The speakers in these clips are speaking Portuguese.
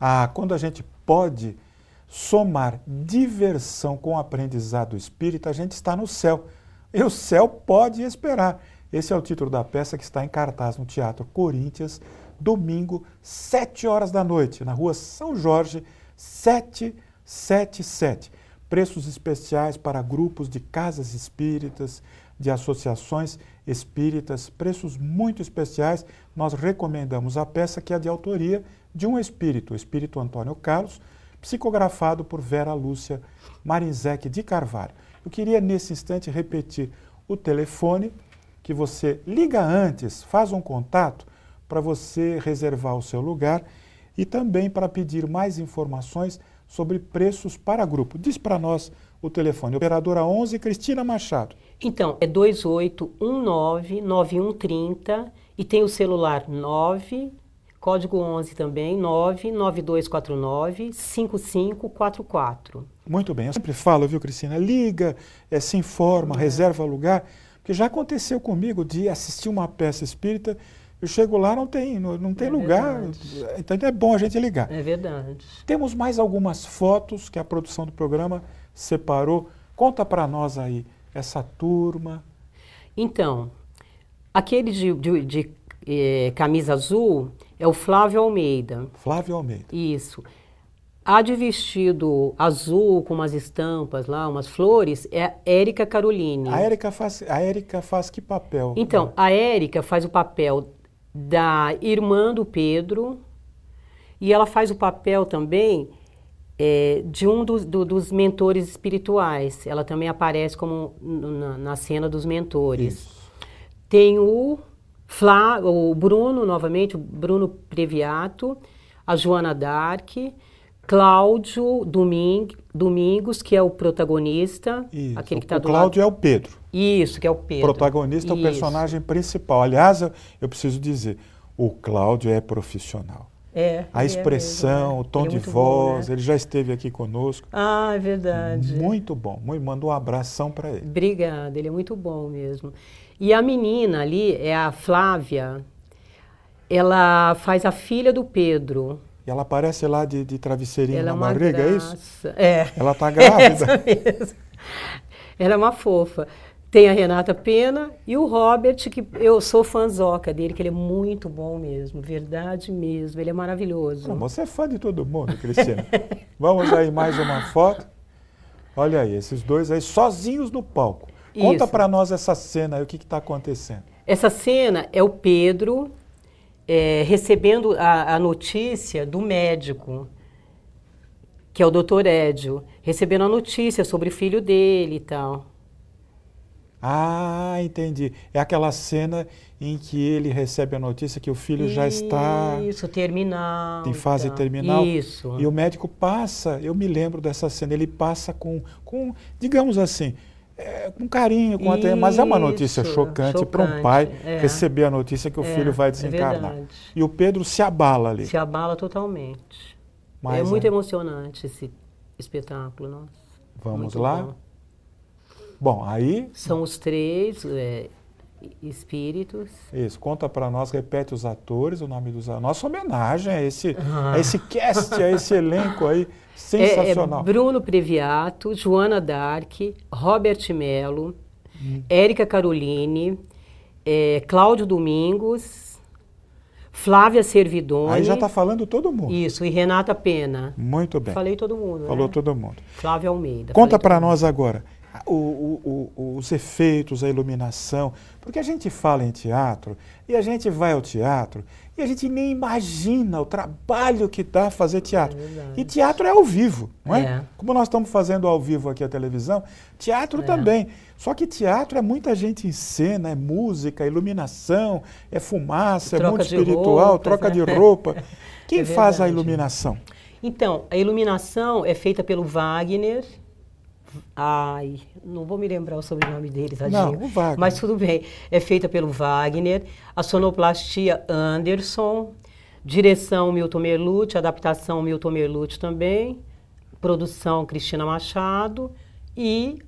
Ah, quando a gente pode somar diversão com o aprendizado espírita, a gente está no céu. E o céu pode esperar. Esse é o título da peça que está em cartaz no Teatro Corinthians, domingo, 7 horas da noite, na rua São Jorge, 777. Preços especiais para grupos de casas espíritas, de associações espíritas, preços muito especiais. Nós recomendamos a peça que é de autoria de um espírito, o espírito Antônio Carlos, psicografado por Vera Lúcia Marinzec de Carvalho. Eu queria, nesse instante, repetir o telefone que você liga antes, faz um contato para você reservar o seu lugar e também para pedir mais informações sobre preços para grupo. Diz para nós o telefone. Operadora 11, Cristina Machado. Então, é 2819-9130 e tem o celular 9... Código 11 também, 99249-5544. Muito bem, eu sempre falo, viu, Cristina? Liga, é, se informa, é. reserva lugar, porque já aconteceu comigo de assistir uma peça espírita, eu chego lá, não tem, não, não tem é lugar, verdade. então é bom a gente ligar. É verdade. Temos mais algumas fotos que a produção do programa separou. Conta para nós aí, essa turma. Então, aquele de, de, de eh, camisa azul é o Flávio Almeida. Flávio Almeida. Isso. A de vestido azul com umas estampas lá, umas flores, é a Érica Caroline. A Érica faz, a Érica faz que papel? Então, né? a Érica faz o papel da irmã do Pedro e ela faz o papel também é, de um dos, do, dos mentores espirituais. Ela também aparece como na, na cena dos mentores. Isso. Tem o Flá, o Bruno, novamente, o Bruno Previato, a Joana Dark, Cláudio Doming, Domingos, que é o protagonista, Isso. aquele que está do Cláudio lado. é o Pedro. Isso, que é o Pedro. Protagonista Isso. é o personagem principal. Aliás, eu, eu preciso dizer, o Cláudio é profissional. É, a é expressão, mesmo, né? o tom é de voz, bom, né? ele já esteve aqui conosco. Ah, é verdade. Muito bom. Manda um abração para ele. Obrigada, ele é muito bom mesmo. E a menina ali é a Flávia. Ela faz a filha do Pedro. E ela aparece lá de, de travesseirinho ela na é barriga, graça. é isso? É. Ela tá grávida. ela é uma fofa. Tem a Renata Pena e o Robert, que eu sou fãzoca dele, que ele é muito bom mesmo, verdade mesmo, ele é maravilhoso. você é fã de todo mundo, Cristina. Vamos aí mais uma foto. Olha aí, esses dois aí sozinhos no palco. Conta para nós essa cena, o que está acontecendo? Essa cena é o Pedro é, recebendo a, a, notícia do médico, que é o doutor Edio recebendo a notícia sobre o filho dele e tal. Ah, entendi. É aquela cena em que ele recebe a notícia que o filho isso, já está. Isso, terminal. Em fase terminal. Isso. E o médico passa, eu me lembro dessa cena, ele passa com, com digamos assim, é, com carinho, com até, mas é uma notícia chocante, chocante para um pai é. receber a notícia que o é, filho vai é desencarnar. e o Pedro se abala ali. Se abala totalmente. Mas, é, é muito emocionante esse espetáculo, nossa. Vamos muito lá? Bom. bom. aí. São os três, é, espíritos. Isso, conta para nós, repete os atores, o nome dos atores. Nossa homenagem a esse, ah. a esse cast, a esse elenco aí sensacional. É, é Bruno Previato, Joana Dark, Robert Mello, hum. Érica Caroline, é, Cláudio Domingos, Flávia Servidoni. Aí já está falando todo mundo. Isso, e Renata Pena. Muito bem. Falei todo mundo. Falou né? todo mundo. Flávia Almeida. Conta para nós agora o, o, o, os efeitos, a iluminação. Porque a gente fala em teatro e a gente vai ao teatro e a gente nem imagina o trabalho que dá fazer teatro. É e teatro é ao vivo, não é? é? Como nós estamos fazendo ao vivo aqui a televisão, teatro é. também. Só que teatro é muita gente em cena, é música, é iluminação, é fumaça, é muito espiritual, roupas, troca né? de roupa. Quem é faz a iluminação? Então, a iluminação é feita pelo Wagner, Ai, não vou me lembrar o sobrenome deles tadinho. Não, Wagner. Mas tudo bem. É feita pelo Wagner, a sonoplastia Anderson, direção Milton Merlucci, adaptação Milton Merlucci também, produção Cristina Machado e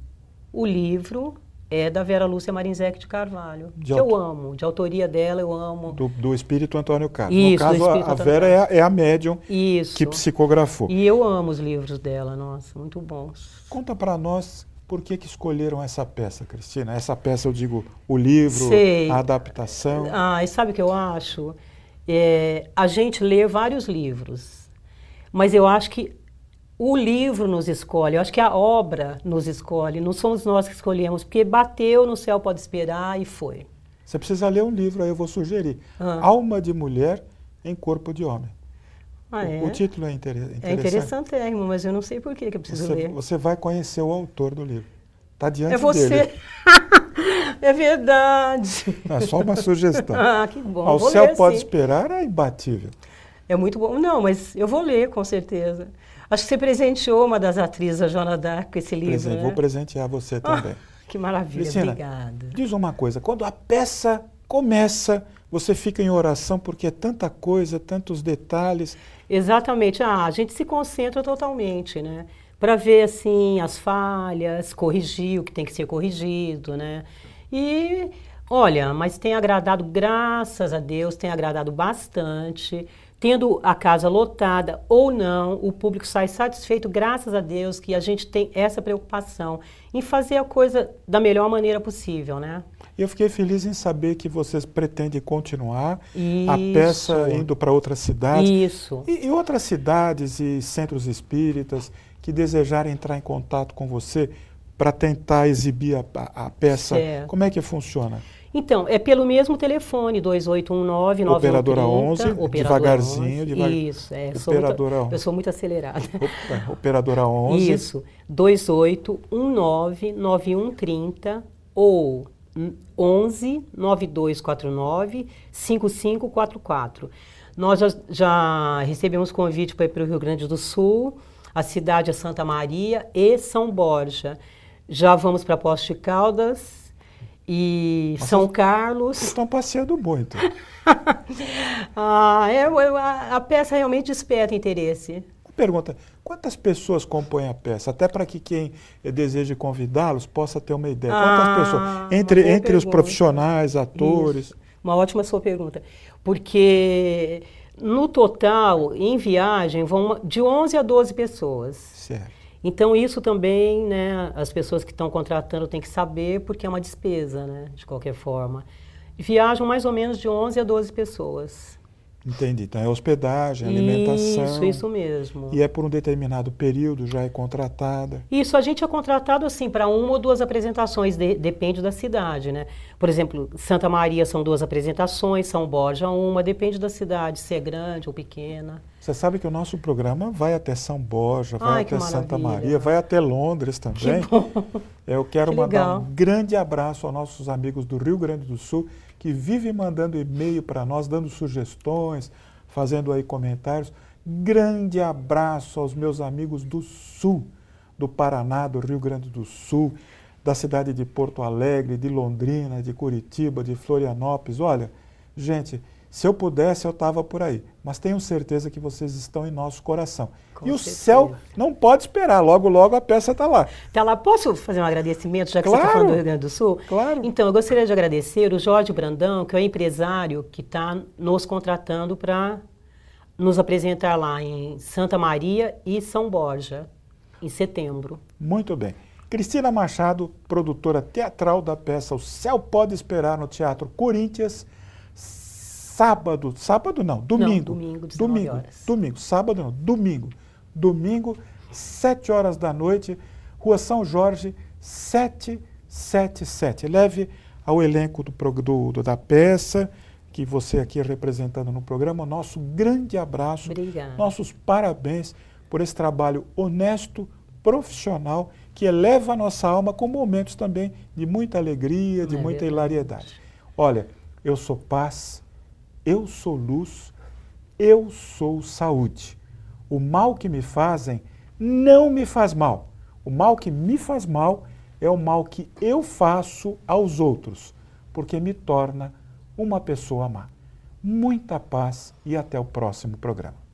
o livro é da Vera Lúcia Marinzec de Carvalho, de que eu amo, de autoria dela, eu amo. Do, do espírito Antônio Carlos. Isso, no caso, a, a Vera é a, é a, médium Isso. que psicografou. E eu amo os livros dela, nossa, muito bons. Conta para nós por que, que escolheram essa peça, Cristina? Essa peça, eu digo, o livro, Sei. a adaptação. Ah, e sabe o que eu acho? É, a gente lê vários livros, mas eu acho que o livro nos escolhe, eu acho que a obra nos escolhe, não somos nós que escolhemos, porque bateu no céu pode esperar e foi. Você precisa ler um livro, aí eu vou sugerir. Ah. Alma de Mulher em Corpo de Homem. Ah, é? o, o, título é, interessante. É interessante, é, irmão, mas eu não sei por que, que eu preciso você, ler. Você vai conhecer o autor do livro. Está é diante dele. É você. Dele. é verdade. é só uma sugestão. ah, que bom. Ao vou céu ler, pode sim. esperar é imbatível. É muito bom. Não, mas eu vou ler, com certeza. Acho que você presenteou uma das atrizes, a Joana Dark, com esse livro. Presente, né? Vou presentear você ah, também. Ah, que maravilha, obrigada. Diz uma coisa: quando a peça começa, você fica em oração porque é tanta coisa, tantos detalhes. Exatamente. Ah, a gente se concentra totalmente, né? Para ver assim as falhas, corrigir o que tem que ser corrigido, né? E olha, mas tem agradado, graças a Deus, tem agradado bastante tendo a casa lotada ou não, o público sai satisfeito, graças a Deus que a gente tem essa preocupação em fazer a coisa da melhor maneira possível, né? Eu fiquei feliz em saber que vocês pretendem continuar Isso. a peça indo para outras cidades. Isso. E, e outras cidades e centros espíritas que desejarem entrar em contato com você para tentar exibir a, a, a peça, certo. como é que funciona? Então, é pelo mesmo telefone, 2819 Operadora 11, operadora devagarzinho. 11, devagar... Isso, é. Operadora sou muito, eu sou muito acelerada. Opa, operadora 11. Isso, 2819 9130 ou 11 9249 5544. Nós já, já recebemos convite para ir para o Rio Grande do Sul, a cidade é Santa Maria e São Borja. Já vamos para a de Caldas, e Mas São Carlos. Estão passeando muito. ah, eu, eu, a, a peça realmente desperta interesse. Pergunta: quantas pessoas compõem a peça? Até para que quem deseja convidá-los possa ter uma ideia. Quantas ah, pessoas? Entre, entre os profissionais, atores. Isso. Uma ótima sua pergunta. Porque no total, em viagem, vão de 11 a 12 pessoas. Certo. Então, isso também, né, as pessoas que estão contratando têm que saber, porque é uma despesa, né, de qualquer forma. Viajam mais ou menos de 11 a 12 pessoas. Entendi. Então, é hospedagem, alimentação. Isso, isso mesmo. E é por um determinado período, já é contratada? Isso, a gente é contratado, assim, para uma ou duas apresentações, de, depende da cidade, né. Por exemplo, Santa Maria são duas apresentações, São Borja uma, depende da cidade, se é grande ou pequena. Você sabe que o nosso programa vai até São Borja, Ai, vai até Santa Maria, vai até Londres também. Que Eu quero que mandar um grande abraço aos nossos amigos do Rio Grande do Sul, que vivem mandando e-mail para nós, dando sugestões, fazendo aí comentários. Grande abraço aos meus amigos do Sul, do Paraná, do Rio Grande do Sul, da cidade de Porto Alegre, de Londrina, de Curitiba, de Florianópolis. Olha, gente se eu pudesse, eu estava por aí. Mas tenho certeza que vocês estão em nosso coração. Com e certeza. o céu não pode esperar. Logo, logo a peça está lá. Está lá. Posso fazer um agradecimento, já que claro. você está falando do Rio Grande do Sul? Claro. Então, eu gostaria de agradecer o Jorge Brandão, que é o empresário que está nos contratando para nos apresentar lá em Santa Maria e São Borja, em setembro. Muito bem. Cristina Machado, produtora teatral da peça O Céu Pode Esperar no Teatro Corinthians, sábado, sábado não, domingo. Não, domingo, domingo, domingo, sábado não, domingo. Domingo, 7 horas da noite, Rua São Jorge, 777. Leve ao elenco do, do, da peça, que você aqui representando no programa, nosso grande abraço, Obrigada. nossos parabéns por esse trabalho honesto, profissional, que eleva a nossa alma com momentos também de muita alegria, de é muita verdade. hilariedade. Olha, eu sou paz, eu sou luz, eu sou saúde. O mal que me fazem não me faz mal. O mal que me faz mal é o mal que eu faço aos outros, porque me torna uma pessoa má. Muita paz e até o próximo programa.